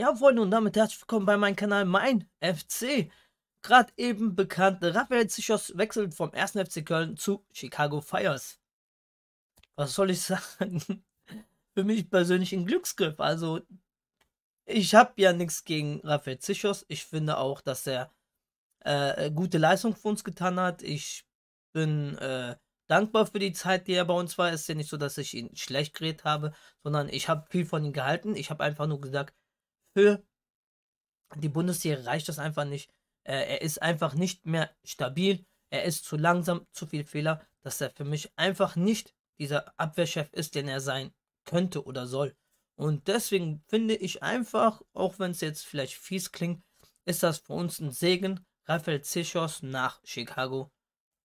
Ja, Freunde, und damit herzlich willkommen bei meinem Kanal Mein FC. Gerade eben bekannte Raphael Zichos wechselt vom 1. FC Köln zu Chicago Fires. Was soll ich sagen? Für mich persönlich ein Glücksgriff. Also, ich habe ja nichts gegen Raphael Zichos. Ich finde auch, dass er äh, gute Leistung für uns getan hat. Ich bin äh, dankbar für die Zeit, die er bei uns war. Es ist ja nicht so, dass ich ihn schlecht geredet habe, sondern ich habe viel von ihm gehalten. Ich habe einfach nur gesagt, für die Bundesliga reicht das einfach nicht. Äh, er ist einfach nicht mehr stabil. Er ist zu langsam, zu viel Fehler, dass er für mich einfach nicht dieser Abwehrchef ist, den er sein könnte oder soll. Und deswegen finde ich einfach, auch wenn es jetzt vielleicht fies klingt, ist das für uns ein Segen, Rafael Zichos nach Chicago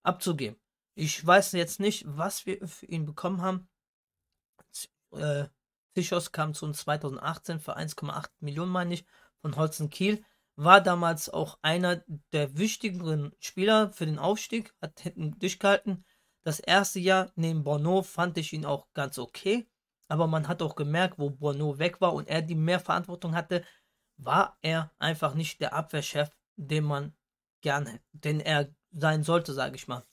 abzugeben. Ich weiß jetzt nicht, was wir für ihn bekommen haben. Z äh, Fischers kam zu uns 2018 für 1,8 Millionen, meine ich, von Holzen Kiel. War damals auch einer der wichtigeren Spieler für den Aufstieg, hat hinten durchgehalten. Das erste Jahr neben Borneau fand ich ihn auch ganz okay, aber man hat auch gemerkt, wo Borneau weg war und er die mehr Verantwortung hatte, war er einfach nicht der Abwehrchef, den man gerne, den er sein sollte, sage ich mal.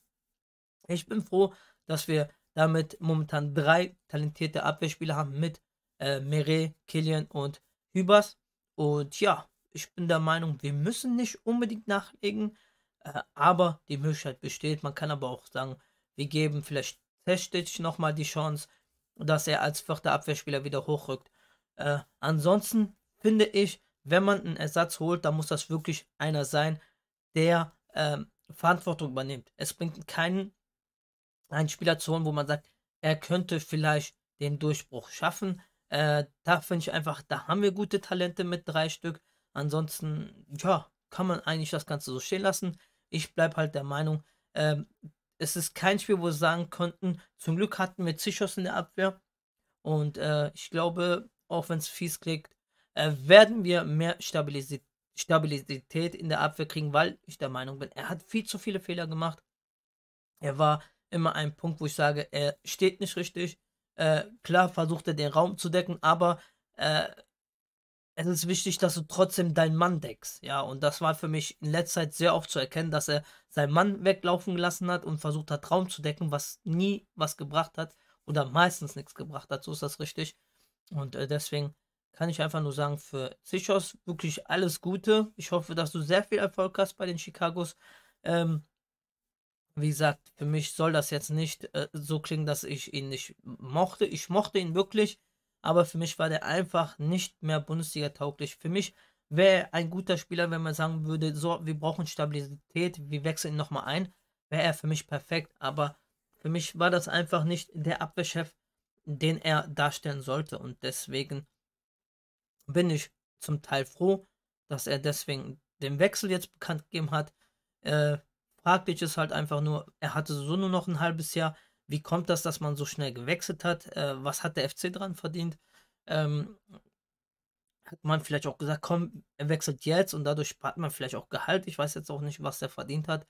Ich bin froh, dass wir damit momentan drei talentierte Abwehrspieler haben mit äh, Mere, Killian und Hübers. Und ja, ich bin der Meinung, wir müssen nicht unbedingt nachlegen, äh, aber die Möglichkeit besteht. Man kann aber auch sagen, wir geben vielleicht Testic nochmal die Chance, dass er als vierter Abwehrspieler wieder hochrückt. Äh, ansonsten finde ich, wenn man einen Ersatz holt, dann muss das wirklich einer sein, der äh, Verantwortung übernimmt. Es bringt keinen einen Spieler zu holen, wo man sagt, er könnte vielleicht den Durchbruch schaffen, äh, da finde ich einfach, da haben wir gute Talente mit drei Stück. Ansonsten, ja, kann man eigentlich das Ganze so stehen lassen. Ich bleibe halt der Meinung, äh, es ist kein Spiel, wo wir sagen konnten, zum Glück hatten wir Zichos in der Abwehr. Und äh, ich glaube, auch wenn es fies klickt, äh, werden wir mehr Stabilität, Stabilität in der Abwehr kriegen, weil ich der Meinung bin, er hat viel zu viele Fehler gemacht. Er war immer ein Punkt, wo ich sage, er steht nicht richtig. Äh, klar versucht er den Raum zu decken, aber äh, es ist wichtig, dass du trotzdem deinen Mann deckst. Ja, und das war für mich in letzter Zeit sehr oft zu erkennen, dass er seinen Mann weglaufen gelassen hat und versucht hat, Raum zu decken, was nie was gebracht hat oder meistens nichts gebracht hat. So ist das richtig. Und äh, deswegen kann ich einfach nur sagen, für Sichos wirklich alles Gute. Ich hoffe, dass du sehr viel Erfolg hast bei den Chicagos. Ähm, wie gesagt, für mich soll das jetzt nicht äh, so klingen, dass ich ihn nicht mochte. Ich mochte ihn wirklich, aber für mich war der einfach nicht mehr Bundesliga tauglich. Für mich wäre ein guter Spieler, wenn man sagen würde, so, wir brauchen Stabilität, wir wechseln ihn nochmal ein, wäre er für mich perfekt, aber für mich war das einfach nicht der Abwehrchef, den er darstellen sollte und deswegen bin ich zum Teil froh, dass er deswegen den Wechsel jetzt bekannt gegeben hat. Äh, Praktisch ist halt einfach nur, er hatte so nur noch ein halbes Jahr. Wie kommt das, dass man so schnell gewechselt hat? Äh, was hat der FC dran verdient? Ähm, hat man vielleicht auch gesagt, komm, er wechselt jetzt und dadurch spart man vielleicht auch Gehalt. Ich weiß jetzt auch nicht, was er verdient hat.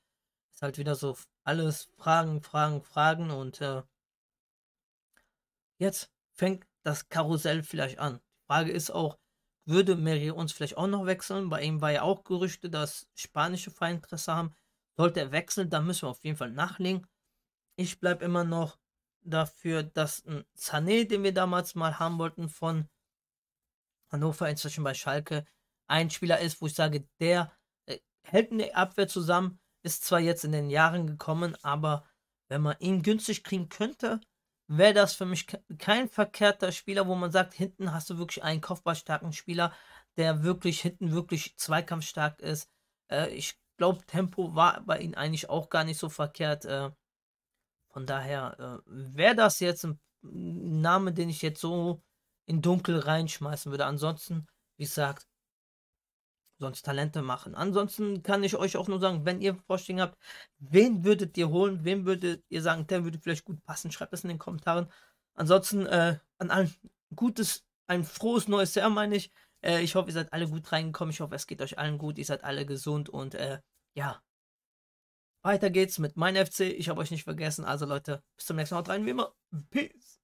Ist halt wieder so alles Fragen, Fragen, Fragen und äh, jetzt fängt das Karussell vielleicht an. Die Frage ist auch, würde Meri uns vielleicht auch noch wechseln? Bei ihm war ja auch Gerüchte, dass spanische Feininteresse haben. Sollte er wechseln, dann müssen wir auf jeden Fall nachlegen. Ich bleibe immer noch dafür, dass ein Sané, den wir damals mal haben wollten von Hannover, inzwischen bei Schalke, ein Spieler ist, wo ich sage, der äh, hält eine Abwehr zusammen, ist zwar jetzt in den Jahren gekommen, aber wenn man ihn günstig kriegen könnte, wäre das für mich kein verkehrter Spieler, wo man sagt, hinten hast du wirklich einen kopfballstarken Spieler, der wirklich hinten wirklich zweikampfstark ist. Äh, ich glaube, Tempo war bei ihnen eigentlich auch gar nicht so verkehrt. Äh, von daher äh, wäre das jetzt ein Name, den ich jetzt so in Dunkel reinschmeißen würde. Ansonsten, wie gesagt, sonst Talente machen. Ansonsten kann ich euch auch nur sagen, wenn ihr Vorschläge habt, wen würdet ihr holen, wen würdet ihr sagen, der würde vielleicht gut passen, schreibt es in den Kommentaren. Ansonsten äh, an allen gutes, ein frohes neues Jahr, meine ich. Äh, ich hoffe, ihr seid alle gut reingekommen. Ich hoffe, es geht euch allen gut. Ihr seid alle gesund und äh, ja. Weiter geht's mit meinem FC. Ich habe euch nicht vergessen. Also Leute, bis zum nächsten Mal. Haut rein wie immer. Peace.